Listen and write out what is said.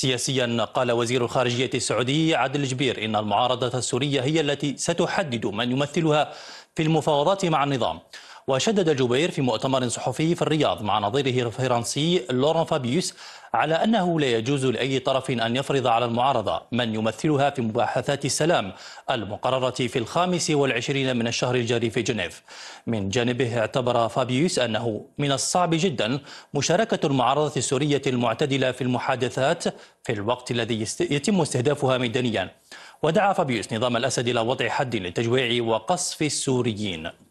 سياسيا قال وزير الخارجية السعودي عادل جبير إن المعارضة السورية هي التي ستحدد من يمثلها في المفاوضات مع النظام وشدد جبير في مؤتمر صحفي في الرياض مع نظيره الفرنسي لورون فابيوس على أنه لا يجوز لأي طرف أن يفرض على المعارضة من يمثلها في مباحثات السلام المقررة في الخامس والعشرين من الشهر الجاري في جنيف من جانبه اعتبر فابيوس أنه من الصعب جدا مشاركة المعارضة السورية المعتدلة في المحادثات في الوقت الذي يتم استهدافها ميدانيا ودعا فابيوس نظام الأسد إلى وضع حد للتجويع وقصف السوريين